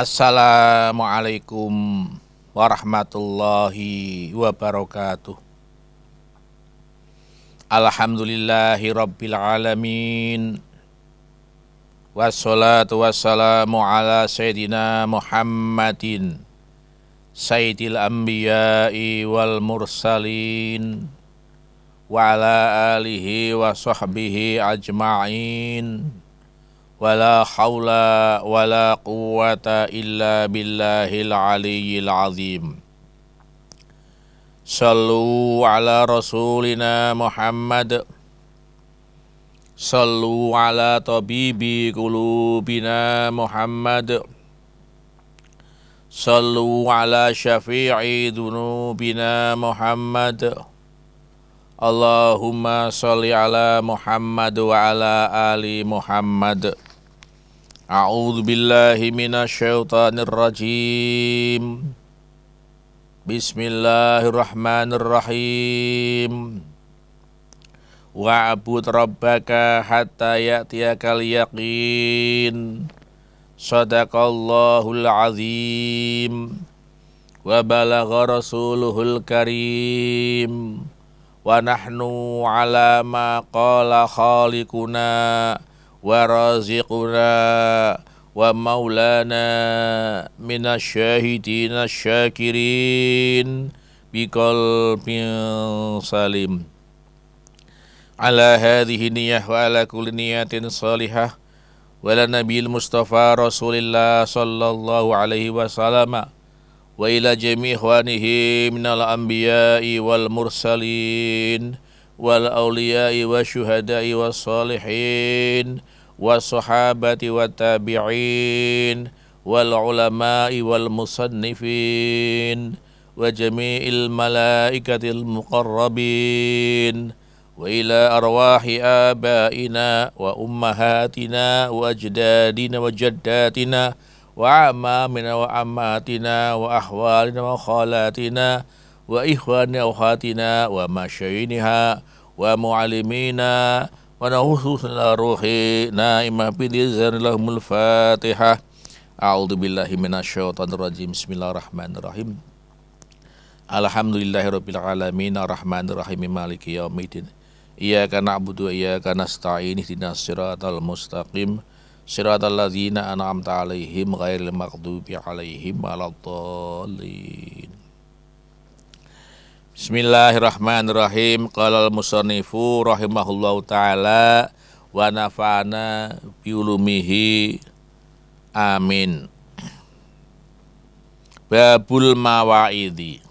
Assalamualaikum warahmatullahi wabarakatuh. Alhamdulillahi rabbil alamin. Wassalatu wassalamu ala sayyidina Muhammadin Sayyidil anbiya'i wal mursalin Wa ala alihi wa sahbihi ajma'in ولا حول ولا قوة إلا بالله العلي العظيم صلوا على رسولنا محمد صلوا على طبيب قلوبنا محمد صلوا على شفيع ذنوبنا محمد اللهم صل على محمد وعلى آل محمد A'udzu billahi minasyaitonir rajim. Bismillahirrahmanirrahim. Wa'bud rabbaka hatta ya'tiyakal yaqin. Shadaqallahul azim. Wa balagha rasuluhul karim. Wa nahnu 'ala ma qala khaliquna. ورازقنا ومولانا من الشاهدين الشاكرين بقلب سليم على هذه النية وعلى كل نية صالحة وعلى النبي المصطفى رسول الله صلى الله عليه وسلم وإلى جميع إخوانه من الأنبياء والمرسلين والأولياء والشهداء والصالحين والصحابة والتابعين والعلماء والمصنفين وجميع الملائكة المقربين وإلى أرواح آبائنا وأمهاتنا وأجدادنا وجداتنا وعمامنا وعماتنا وأحوالنا وخالاتنا وإخواننا وأخواتنا ومشايخنا ومعلمينا Pada husus la rohi na imah pidi zanilah mulfaatiha au dubillahi minasho tando rajim smila rahim alhamdulillahi ro alamin, min rahim rahimi malikiya mitin ia kana butu ia kana stai ni tina siratal mustaqim siratal lazina anaam tala ihim ghair alaihim, dubiahala Bismillahirrahmanirrahim. Qalal al-musannifu rahimahullahu taala wa nafa'ana biulumihi. Amin. Babul Mawaidi.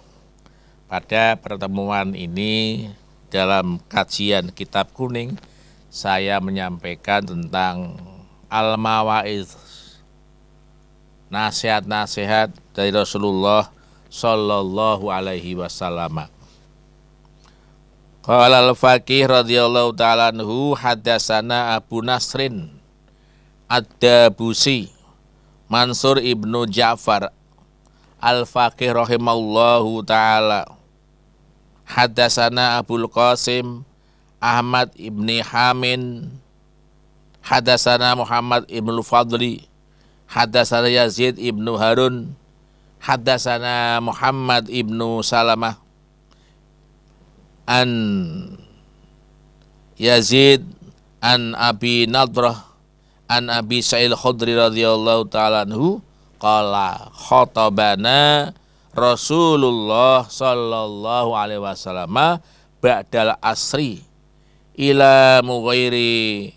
Pada pertemuan ini dalam kajian kitab kuning saya menyampaikan tentang al-mawaid. Nasihat-nasihat dari Rasulullah sallallahu alaihi wasallam. Qala al-Faqih radhiyallahu ta'ala anhu hadasana Abu Nasrin Ad-Dabusi Mansur ibnu Ja'far Al-Faqih rahimallahu ta'ala Hadasana Abul Qasim Ahmad ibni Hamin Hadasana Muhammad ibnu Fadli Hadasana Yazid ibnu Harun Haddasana Muhammad ibnu Salamah an Yazid an Abi Nadrah an Abi Sa'il Khudri radhiyallahu taala anhu qala khotobana Rasulullah sallallahu alaihi wasallam ba'dal asri ila mughairi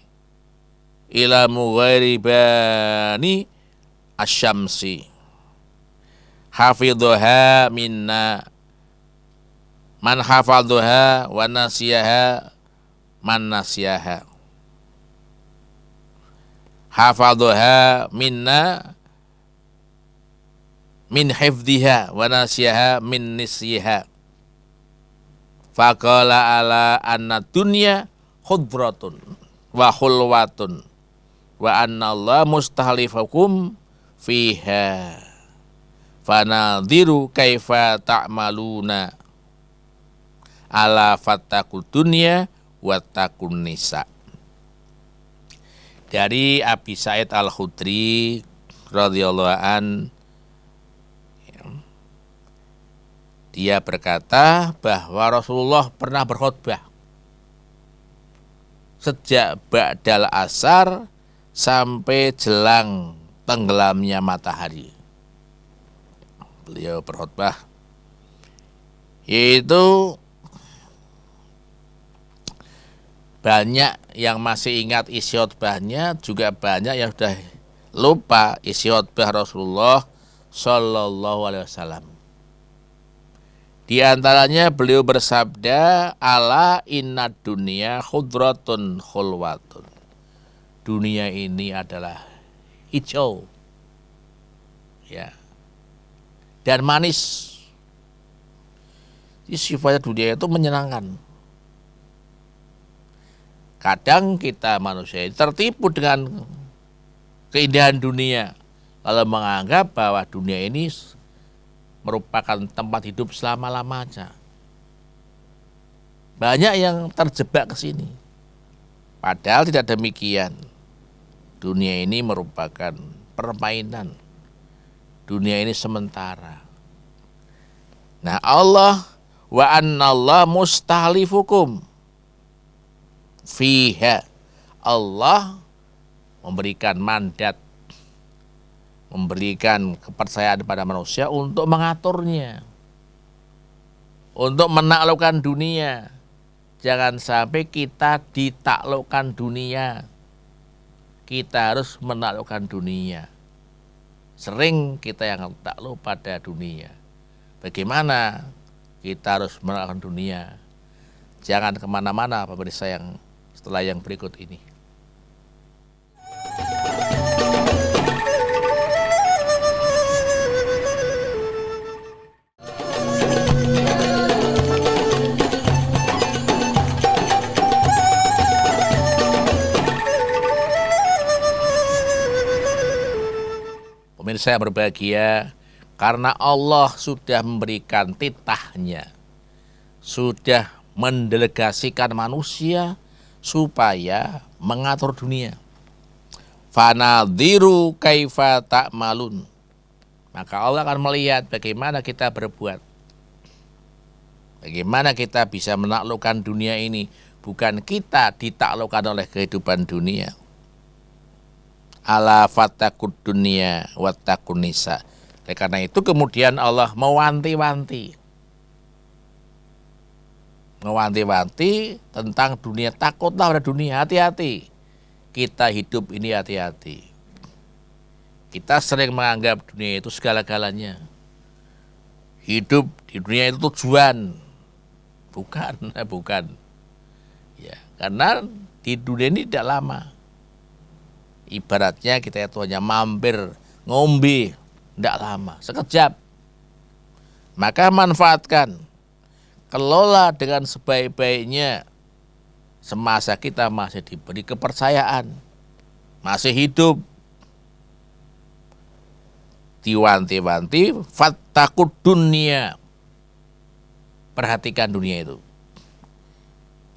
ila mughairi bani asyamsi hafidhuha minna man hafadhuha wa nasiyaha man nasiyaha hafadhuha minna min hifdhiha wa nasiyaha min nisyiha faqala ala anna dunya khudratun wa khulwatun wa anna Allah mustahlifakum fiha fanadhiru kaifa ta'maluna ala fattaqul dunya wattaqun nisa dari Abi Said Al-Khudri radhiyallahu an dia berkata bahwa Rasulullah pernah berkhutbah sejak ba'dal asar sampai jelang tenggelamnya matahari beliau berkhutbah yaitu banyak yang masih ingat isi khutbahnya juga banyak yang sudah lupa isi khutbah Rasulullah Shallallahu Alaihi Wasallam. Di antaranya beliau bersabda, "Ala inna dunia khudratun khulwatun." Dunia ini adalah hijau. Ya dan manis. Jadi sifatnya dunia itu menyenangkan. Kadang kita manusia tertipu dengan keindahan dunia. Lalu menganggap bahwa dunia ini merupakan tempat hidup selama-lamanya. Banyak yang terjebak ke sini. Padahal tidak demikian. Dunia ini merupakan permainan dunia ini sementara. Nah Allah wa mustahli mustahlifukum fiha. Allah memberikan mandat, memberikan kepercayaan kepada manusia untuk mengaturnya, untuk menaklukkan dunia. Jangan sampai kita ditaklukkan dunia. Kita harus menaklukkan dunia sering kita yang tak lupa pada dunia. Bagaimana kita harus mengalahkan dunia? Jangan kemana-mana pemirsa yang setelah yang berikut ini. pemirsa yang berbahagia, karena Allah sudah memberikan titahnya, sudah mendelegasikan manusia supaya mengatur dunia. Fana diru kaifa tak malun. Maka Allah akan melihat bagaimana kita berbuat. Bagaimana kita bisa menaklukkan dunia ini. Bukan kita ditaklukkan oleh kehidupan dunia ala fatakud dunia watakun nisa. Oleh karena itu kemudian Allah mewanti-wanti. Mewanti-wanti tentang dunia. Takutlah pada dunia, hati-hati. Kita hidup ini hati-hati. Kita sering menganggap dunia itu segala-galanya. Hidup di dunia itu tujuan. Bukan, bukan. Ya, karena di dunia ini tidak lama ibaratnya kita itu hanya mampir ngombe tidak lama sekejap maka manfaatkan kelola dengan sebaik-baiknya semasa kita masih diberi kepercayaan masih hidup diwanti-wanti takut dunia perhatikan dunia itu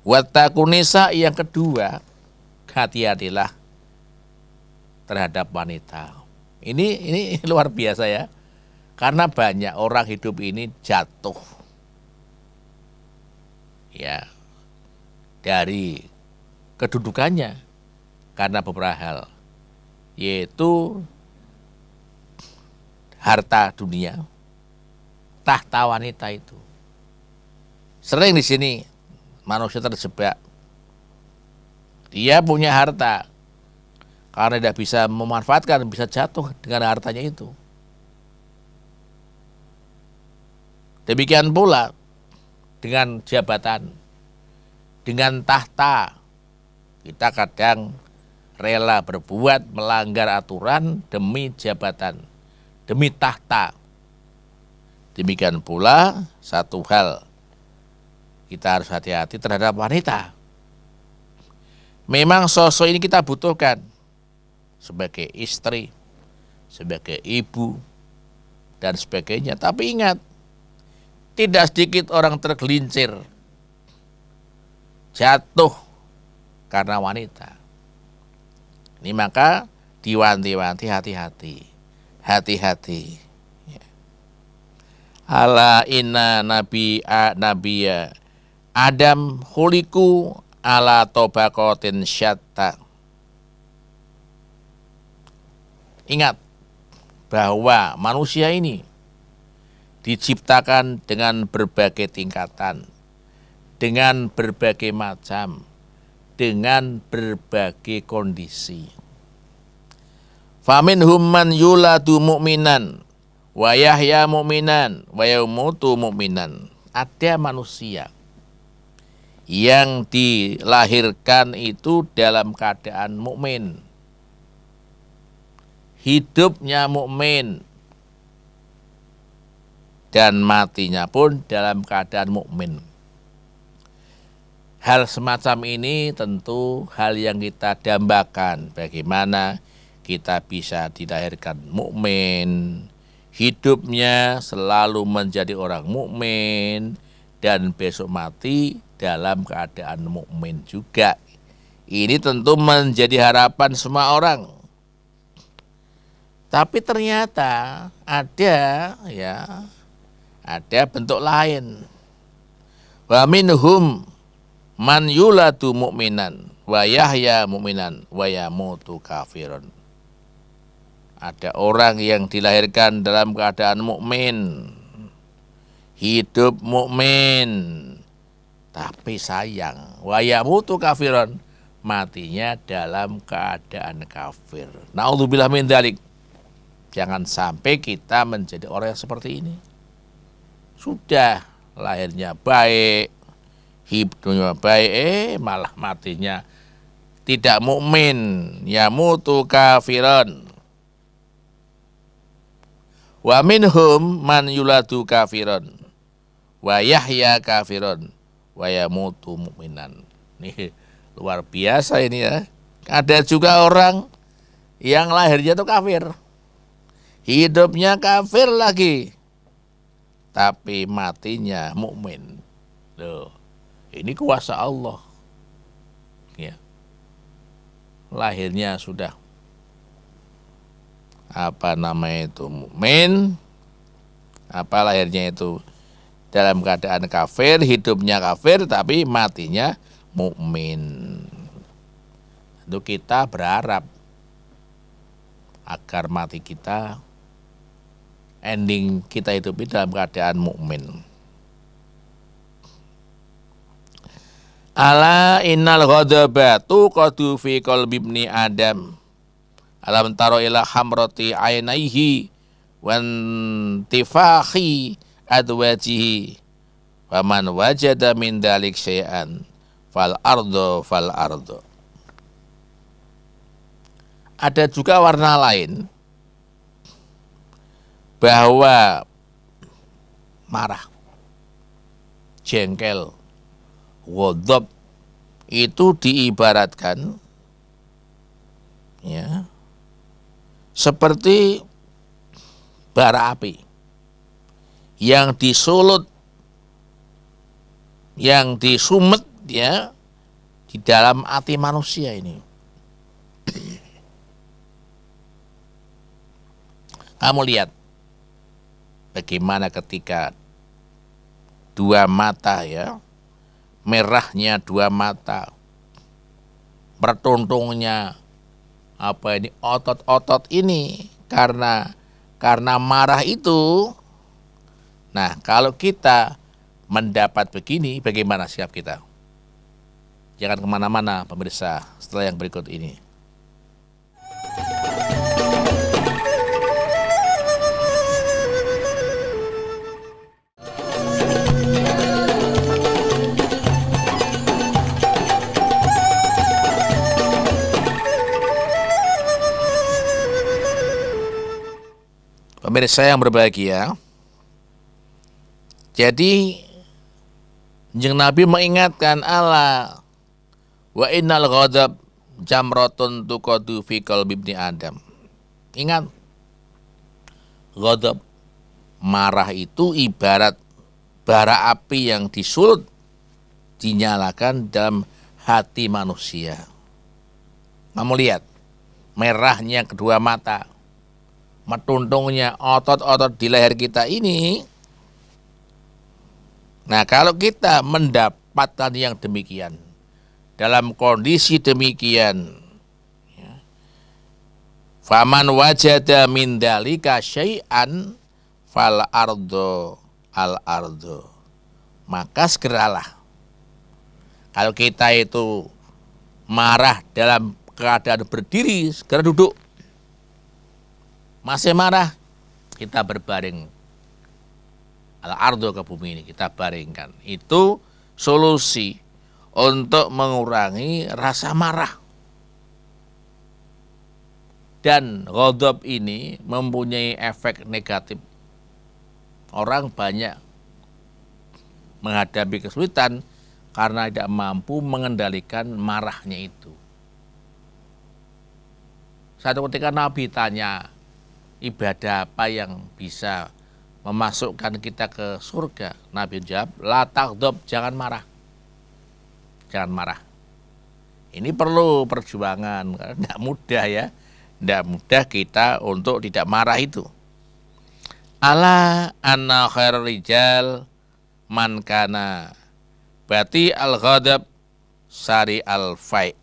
watakunisa yang kedua hati-hatilah terhadap wanita. Ini ini luar biasa ya. Karena banyak orang hidup ini jatuh. Ya. Dari kedudukannya karena beberapa hal yaitu harta dunia, tahta wanita itu. Sering di sini manusia terjebak. Dia punya harta, karena tidak bisa memanfaatkan bisa jatuh dengan hartanya itu. Demikian pula dengan jabatan, dengan tahta, kita kadang rela berbuat melanggar aturan demi jabatan, demi tahta. Demikian pula satu hal, kita harus hati-hati terhadap wanita. Memang sosok ini kita butuhkan, sebagai istri, sebagai ibu, dan sebagainya. Tapi ingat, tidak sedikit orang tergelincir, jatuh karena wanita. Ini maka diwanti-wanti hati-hati, hati-hati. Ya. Ala inna nabi a, nabiya Adam huliku ala tobakotin syatta Ingat bahwa manusia ini diciptakan dengan berbagai tingkatan, dengan berbagai macam, dengan berbagai kondisi. Famin human yula tu mukminan, yahya mukminan, wa yaumutu mukminan. Ada manusia yang dilahirkan itu dalam keadaan mukmin hidupnya mukmin dan matinya pun dalam keadaan mukmin. Hal semacam ini tentu hal yang kita dambakan bagaimana kita bisa dilahirkan mukmin, hidupnya selalu menjadi orang mukmin dan besok mati dalam keadaan mukmin juga. Ini tentu menjadi harapan semua orang tapi ternyata ada ya ada bentuk lain. Wa minhum man yuladu mu'minan wa yahya mu'minan wa yamutu kafirun. Ada orang yang dilahirkan dalam keadaan mukmin, hidup mukmin, tapi sayang wa yamutu kafirun matinya dalam keadaan kafir. Nauzubillah min dzalik. Jangan sampai kita menjadi orang yang seperti ini. Sudah lahirnya baik, hidupnya baik, eh malah matinya tidak mukmin ya mutu kafiran wa minhum man yuladu kafiran wa yahya kafiran wa yamutu mukminan nih luar biasa ini ya ada juga orang yang lahirnya itu kafir Hidupnya kafir lagi. Tapi matinya mukmin. Loh, ini kuasa Allah. Ya. Lahirnya sudah apa namanya itu mukmin, apa lahirnya itu dalam keadaan kafir, hidupnya kafir tapi matinya mukmin. Itu kita berharap agar mati kita ending kita hidup ini dalam keadaan mukmin. Ala innal ghadaba qadu fi qalbi ibni Adam. Alam taro ila hamrati ainaihi wan tifahi adwajihi. Faman wajada min dalik syai'an fal ardo fal ardo. Ada juga warna lain bahwa marah, jengkel, wodop itu diibaratkan ya seperti bara api yang disulut yang disumet ya di dalam hati manusia ini kamu lihat Bagaimana ketika dua mata ya, ya. merahnya dua mata, bertuntungnya apa ini otot-otot ini karena karena marah itu. Nah, kalau kita mendapat begini, bagaimana siap kita? Jangan kemana-mana, pemirsa, setelah yang berikut ini. Pemirsa yang berbahagia, jadi Jeng Nabi mengingatkan Allah wa innal ghadab jamratun tuqadu fi qalbi Adam. Ingat ghadab marah itu ibarat bara api yang disulut dinyalakan dalam hati manusia. Kamu lihat merahnya kedua mata metuntungnya otot-otot di leher kita ini. Nah, kalau kita mendapatkan yang demikian, dalam kondisi demikian, ya, Faman wajada min dalika syai'an fal ardo al ardo. Maka segeralah. Kalau kita itu marah dalam keadaan berdiri, segera duduk masih marah, kita berbaring. Al-ardo ke bumi ini kita baringkan. Itu solusi untuk mengurangi rasa marah. Dan godop ini mempunyai efek negatif. Orang banyak menghadapi kesulitan karena tidak mampu mengendalikan marahnya itu. Satu ketika Nabi tanya ibadah apa yang bisa memasukkan kita ke surga? Nabi jawab, la taghdab, jangan marah. Jangan marah. Ini perlu perjuangan, karena tidak mudah ya. Tidak mudah kita untuk tidak marah itu. Ala anna khair rijal man kana. Berarti al-ghadab sari al-fai.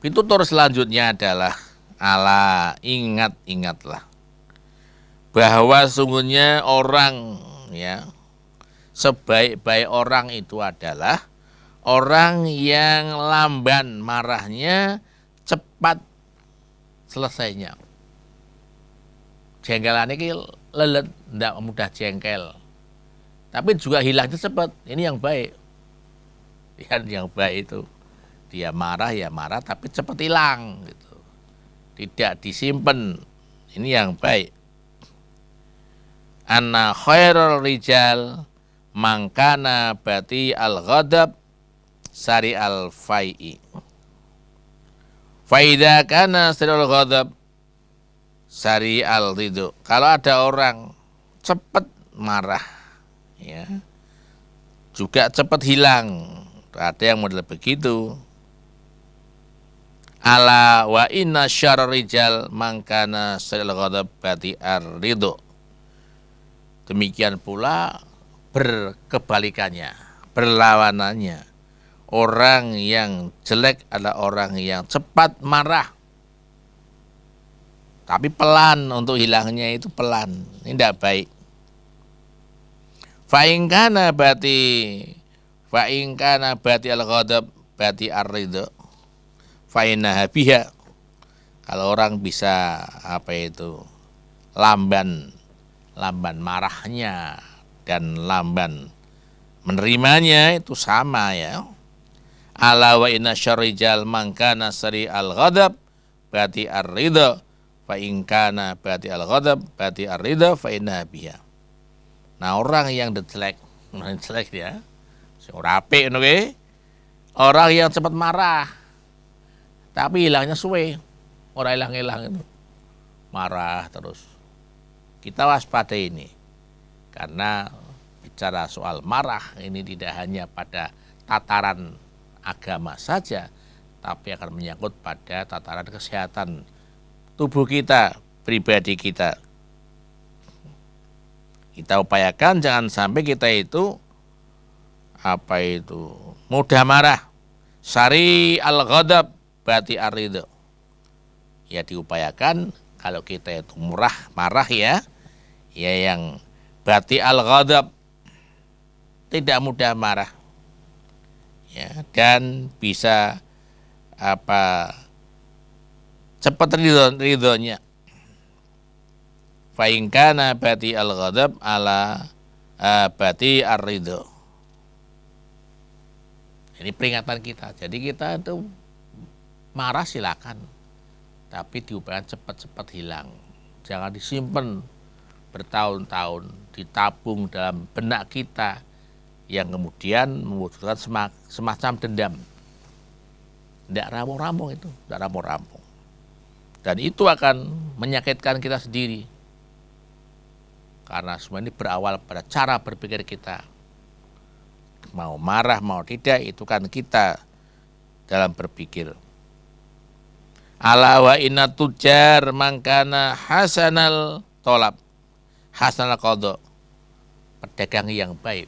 Pintu tur selanjutnya adalah ala ingat-ingatlah bahwa sungguhnya orang ya sebaik-baik orang itu adalah orang yang lamban marahnya cepat selesainya jengkelannya ini lelet tidak mudah jengkel tapi juga hilangnya cepat ini yang baik yang yang baik itu dia marah ya marah tapi cepat hilang gitu tidak disimpan. Ini yang baik. Anna khairul rijal mangkana bati al ghadab sari al fai'i. Faida kana sari al ghadab sari al ridu. Kalau ada orang cepat marah, ya juga cepat hilang. Ada yang model begitu. Ala wa inna syarrijal rijal mangkana saril ghadab bati ridho. Demikian pula berkebalikannya, berlawanannya. Orang yang jelek adalah orang yang cepat marah. Tapi pelan untuk hilangnya itu pelan. Ini tidak baik. Fa'ingkana bati fa'ingkana bati al-ghadab bati ar-ridho Fa'inah biha kalau orang bisa apa itu lamban lamban marahnya dan lamban menerimanya itu sama ya ala wa inna syarijal mangkana sari al ghadab berarti ar ridha fa kana berarti al ghadab berarti ar ridha fa inna biha nah orang yang detlek orang ya sing ora ngono orang yang cepat marah tapi hilangnya suwe. Orang hilang-hilang itu. Marah terus. Kita waspada ini. Karena bicara soal marah ini tidak hanya pada tataran agama saja, tapi akan menyangkut pada tataran kesehatan tubuh kita, pribadi kita. Kita upayakan jangan sampai kita itu apa itu mudah marah. Sari al-ghadab bati arido. Ya diupayakan kalau kita itu murah marah ya, ya yang bati al ghadab tidak mudah marah. Ya, dan bisa apa cepat ridho, ridhonya. Fa'inkana bati al ghadab ala eh, bati ar Ini peringatan kita. Jadi kita itu marah silakan, tapi diupayakan cepat-cepat hilang. Jangan disimpan bertahun-tahun, ditabung dalam benak kita yang kemudian mewujudkan semacam dendam. Tidak rampung-rampung itu, tidak rampung-rampung. Dan itu akan menyakitkan kita sendiri. Karena semua ini berawal pada cara berpikir kita. Mau marah, mau tidak, itu kan kita dalam berpikir. Ala wa inna tujar mangkana hasanal tolap Hasanal kodok. Pedagang yang baik.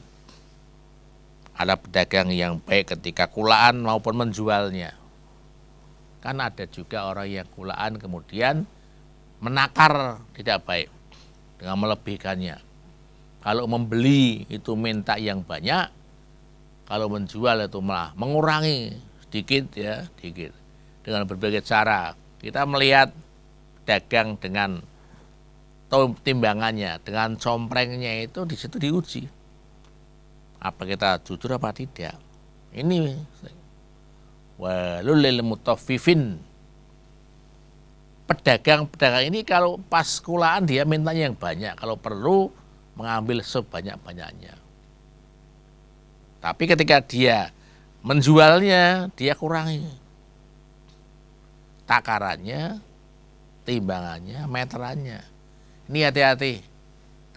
Ada pedagang yang baik ketika kulaan maupun menjualnya. Kan ada juga orang yang kulaan kemudian menakar tidak baik dengan melebihkannya. Kalau membeli itu minta yang banyak, kalau menjual itu malah mengurangi sedikit ya, sedikit dengan berbagai cara. Kita melihat dagang dengan timbangannya, dengan comprengnya itu di situ diuji. Apa kita jujur apa tidak? Ini walulil mutaffifin. pedagang-pedagang ini kalau pas kulaan dia mintanya yang banyak kalau perlu mengambil sebanyak-banyaknya tapi ketika dia menjualnya dia kurangi takarannya, timbangannya, meterannya. Ini hati-hati.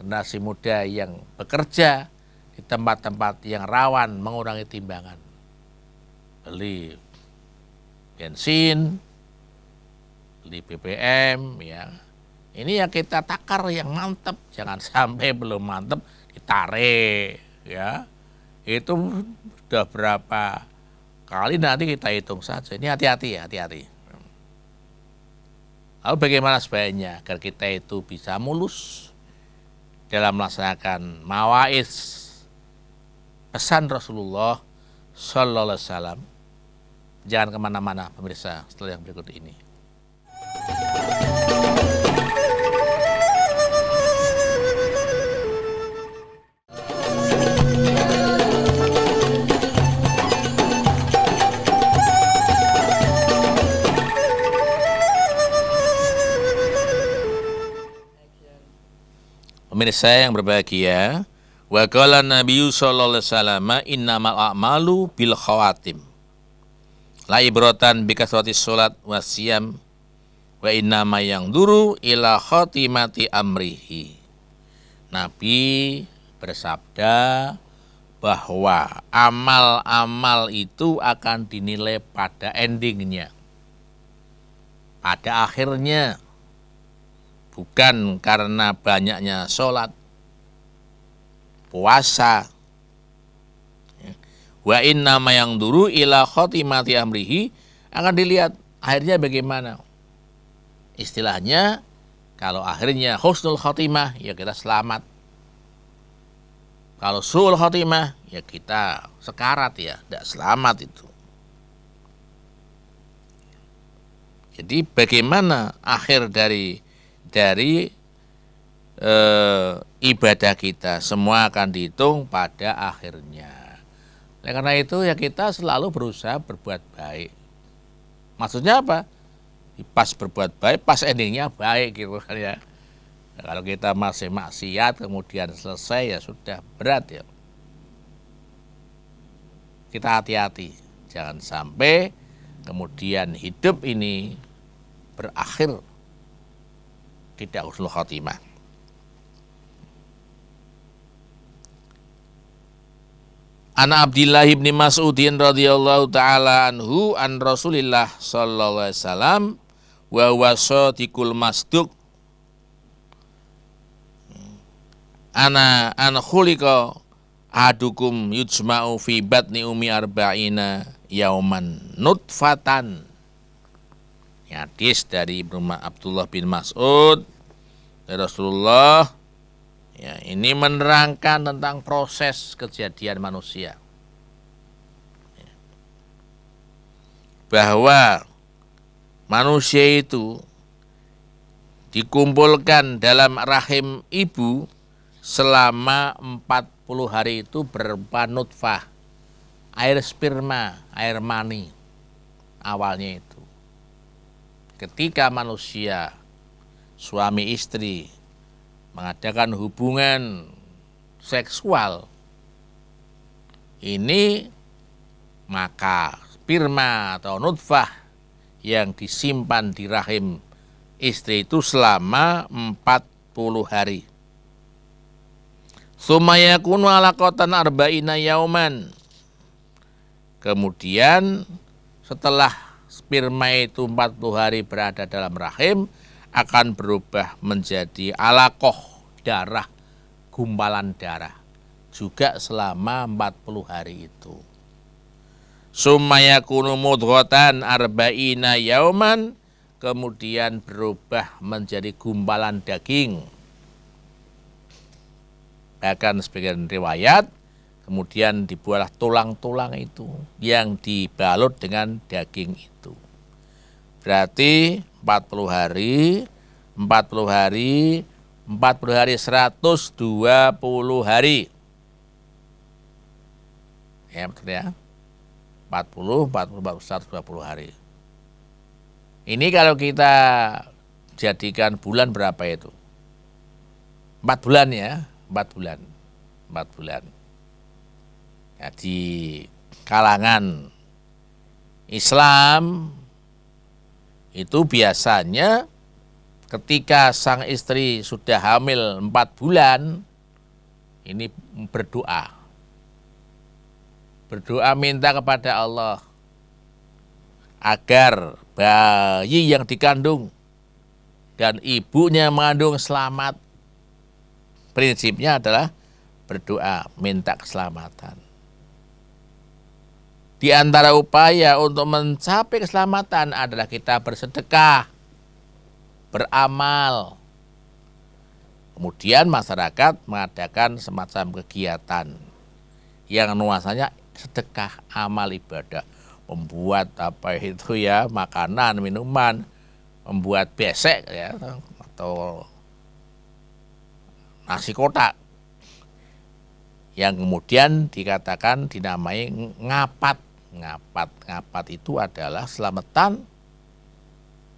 Generasi muda yang bekerja di tempat-tempat yang rawan mengurangi timbangan. Beli bensin, beli BBM, ya. Ini yang kita takar yang mantep, jangan sampai belum mantep ditarik, ya. Itu sudah berapa kali nanti kita hitung saja. Ini hati-hati ya, hati-hati. Lalu bagaimana sebaiknya agar kita itu bisa mulus dalam melaksanakan mawais pesan Rasulullah Sallallahu Alaihi Wasallam. Jangan kemana-mana pemirsa setelah yang berikut ini. Pemirsa yang berbahagia, wa qala Nabi sallallahu alaihi wasallam innamal a'malu bil khawatim. La ibratan bi kasrati salat wa siyam wa innama yang duru ila khatimati amrihi. Nabi bersabda bahwa amal-amal itu akan dinilai pada endingnya. Pada akhirnya, bukan karena banyaknya sholat, puasa. Ya. Wa nama yang duru ila khotimati amrihi akan dilihat akhirnya bagaimana. Istilahnya kalau akhirnya husnul khotimah ya kita selamat. Kalau sul khotimah ya kita sekarat ya, tidak selamat itu. Jadi bagaimana akhir dari dari e, ibadah kita. Semua akan dihitung pada akhirnya. Oleh karena itu ya kita selalu berusaha berbuat baik. Maksudnya apa? Pas berbuat baik, pas endingnya baik gitu kan ya. Nah, kalau kita masih maksiat kemudian selesai ya sudah berat ya. Kita hati-hati, jangan sampai kemudian hidup ini berakhir tidak usul khotimah. Ana Abdullah bin Mas'udin radhiyallahu taala anhu an Rasulillah sallallahu alaihi wasallam wa wasatikul masduq ana an khuliqa adukum yujma'u fi batni umi arba'ina yauman nutfatan hadis dari Ibnu Abdullah bin Mas'ud dari ya Rasulullah ya ini menerangkan tentang proses kejadian manusia bahwa manusia itu dikumpulkan dalam rahim ibu selama 40 hari itu berupa nutfah air sperma, air mani awalnya itu ketika manusia suami istri mengadakan hubungan seksual ini maka sperma atau nutfah yang disimpan di rahim istri itu selama 40 hari. Sumayakunu alakotan arba'ina yauman. Kemudian setelah sperma itu 40 hari berada dalam rahim akan berubah menjadi alakoh darah, gumpalan darah. Juga selama 40 hari itu. Sumaya kunu mudghatan arba'ina yauman kemudian berubah menjadi gumpalan daging. Bahkan sebagian riwayat Kemudian dibuatlah tulang-tulang itu yang dibalut dengan daging itu. Berarti 40 hari, 40 hari, 40 hari 120 hari. Ya, betul ya. 40, 40, 40 120 hari. Ini kalau kita jadikan bulan berapa itu? 4 bulan ya, 4 bulan. 4 bulan ya, di kalangan Islam itu biasanya ketika sang istri sudah hamil empat bulan ini berdoa berdoa minta kepada Allah agar bayi yang dikandung dan ibunya mengandung selamat prinsipnya adalah berdoa minta keselamatan di antara upaya untuk mencapai keselamatan adalah kita bersedekah, beramal. Kemudian masyarakat mengadakan semacam kegiatan yang nuansanya sedekah amal ibadah, membuat apa itu ya makanan, minuman, membuat besek ya atau nasi kotak yang kemudian dikatakan dinamai ngapat ngapat ngapat itu adalah selamatan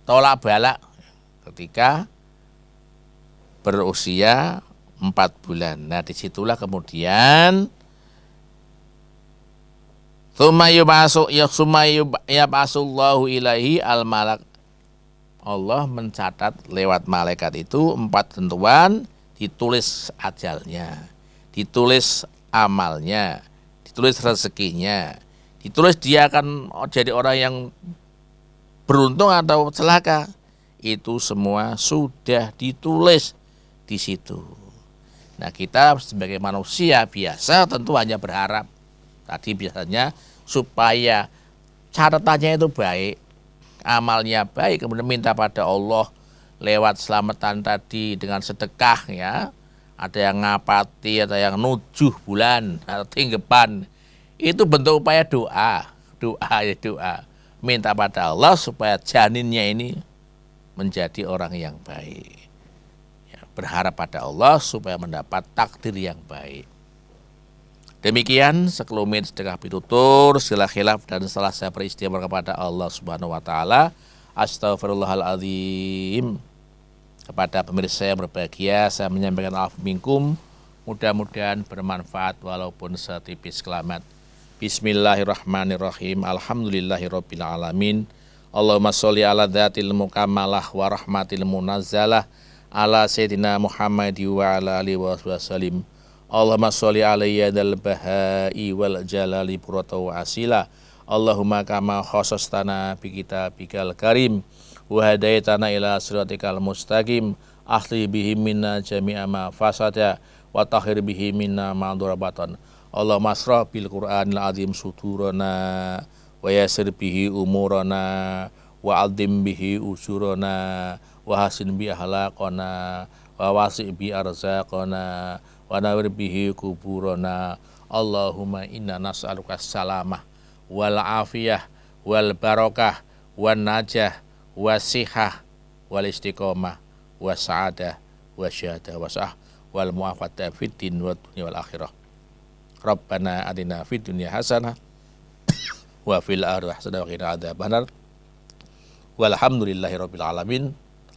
tolak balak ketika berusia empat bulan. Nah disitulah kemudian Sumayu masuk ya sumayu ya pasullahu ilahi al malak Allah mencatat lewat malaikat itu empat tentuan ditulis ajalnya, ditulis amalnya, ditulis rezekinya, ditulis dia akan jadi orang yang beruntung atau celaka itu semua sudah ditulis di situ. Nah kita sebagai manusia biasa tentu hanya berharap tadi biasanya supaya catatannya itu baik, amalnya baik, kemudian minta pada Allah lewat selamatan tadi dengan sedekah ya, ada yang ngapati, ada yang nujuh bulan, atau tinggepan, itu bentuk upaya doa, doa ya doa. Minta pada Allah supaya janinnya ini menjadi orang yang baik. Ya, berharap pada Allah supaya mendapat takdir yang baik. Demikian sekelumit sedekah pitutur, sila khilaf dan setelah saya peristiwa kepada Allah Subhanahu wa taala. Astagfirullahaladzim. Kepada pemirsa yang berbahagia, saya menyampaikan alaf minkum. Mudah-mudahan bermanfaat walaupun setipis kelamat. Bismillahirrahmanirrahim. Alhamdulillahirabbil alamin. Allahumma sholli ala dzatil mukamalah wa rahmatil munazzalah ala sayyidina Muhammad wa ala ali wa sallim. Allahumma sholli alayya dal bahai wal jalali purata wa asila. Allahumma kama khosastana bi kitabikal karim wa hadaitana ila siratikal mustaqim ahli bihi minna jami'a ma fasada wa tahir bihi minna ma Allah masra bil Qur'anil azim suturana wa yasir bihi umurana wa azim bihi usurana wa hasin bi ahlaqana wa wasi bi arzaqana wa nawir bihi kuburana Allahumma inna nas'aluka salamah wal afiyah wal barokah wan najah wasihah wal istiqomah wasaadah wasyadah wasah wal muafadah fid wad dunya wal akhirah Rabbana atina fid dunya hasanah wa fil akhirati hasanah wa qina adzabannar. Walhamdulillahi rabbil alamin.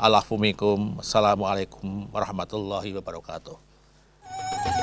Alafumikum. Assalamualaikum warahmatullahi wabarakatuh.